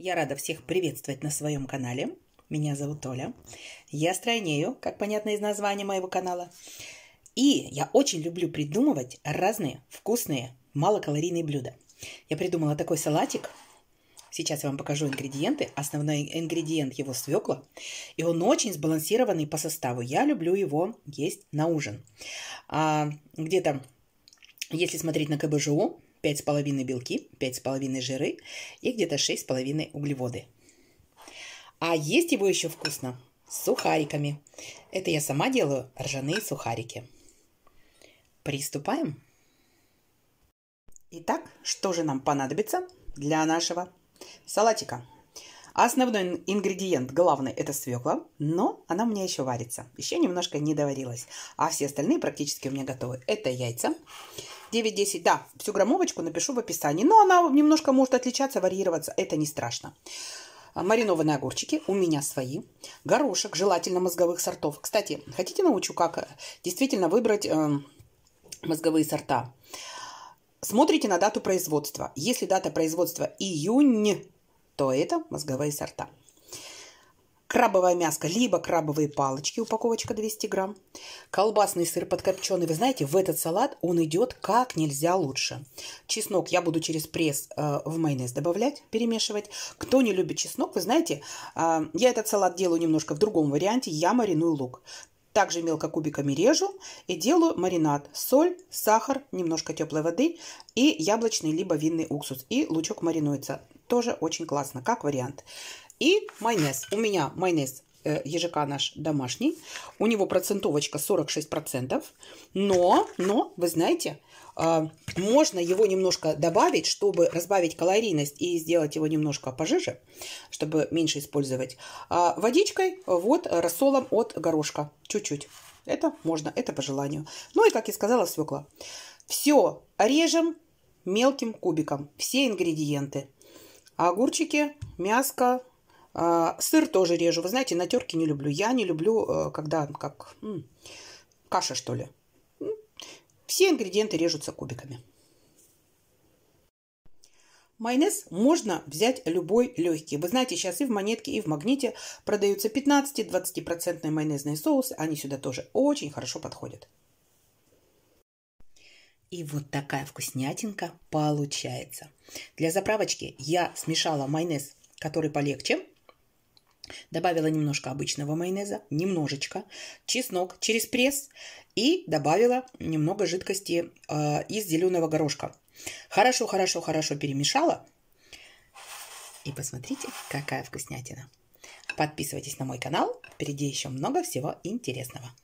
Я рада всех приветствовать на своем канале. Меня зовут Оля. Я стройнею, как понятно из названия моего канала. И я очень люблю придумывать разные вкусные малокалорийные блюда. Я придумала такой салатик. Сейчас я вам покажу ингредиенты. Основной ингредиент его свекла. И он очень сбалансированный по составу. Я люблю его есть на ужин. А, где-то, если смотреть на КБЖУ, 5,5 белки, 5,5 жиры и где-то 6,5 углеводы. А есть его еще вкусно с сухариками. Это я сама делаю ржаные сухарики. Приступаем. Итак, что же нам понадобится для нашего салатика? Основной ингредиент, главный, это свекла, но она у меня еще варится. Еще немножко не доварилась. А все остальные практически у меня готовы. Это яйца, 9-10, да, всю граммовочку напишу в описании. Но она немножко может отличаться, варьироваться, это не страшно. А, маринованные огурчики у меня свои. Горошек, желательно мозговых сортов. Кстати, хотите научу, как э, действительно выбрать э, мозговые сорта? Смотрите на дату производства. Если дата производства июнь, то это мозговые сорта крабовая мяска, либо крабовые палочки, упаковочка 200 грамм, колбасный сыр подкопченый. Вы знаете, в этот салат он идет как нельзя лучше. Чеснок я буду через пресс э, в майонез добавлять, перемешивать. Кто не любит чеснок, вы знаете, э, я этот салат делаю немножко в другом варианте. Я мариную лук. Также мелко кубиками режу и делаю маринад. Соль, сахар, немножко теплой воды и яблочный либо винный уксус. И лучок маринуется. Тоже очень классно, как вариант. И майонез. У меня майонез э, ежика наш домашний. У него процентовочка 46%. Но, но, вы знаете, э, можно его немножко добавить, чтобы разбавить калорийность и сделать его немножко пожиже, чтобы меньше использовать. А водичкой, вот, рассолом от горошка. Чуть-чуть. Это можно, это по желанию. Ну и, как я сказала, свекла. Все режем мелким кубиком. Все ингредиенты. Огурчики, мяско, а, сыр тоже режу. Вы знаете, на терке не люблю. Я не люблю, э, когда как каша, что ли. Все ингредиенты режутся кубиками. Майонез можно взять любой легкий. Вы знаете, сейчас и в монетке, и в магните продаются 15-20% майонезные соусы. Они сюда тоже очень хорошо подходят. И вот такая вкуснятинка получается. Для заправочки я смешала майонез, который полегче, Добавила немножко обычного майонеза, немножечко, чеснок через пресс и добавила немного жидкости э, из зеленого горошка. Хорошо, хорошо, хорошо перемешала. И посмотрите, какая вкуснятина. Подписывайтесь на мой канал, впереди еще много всего интересного.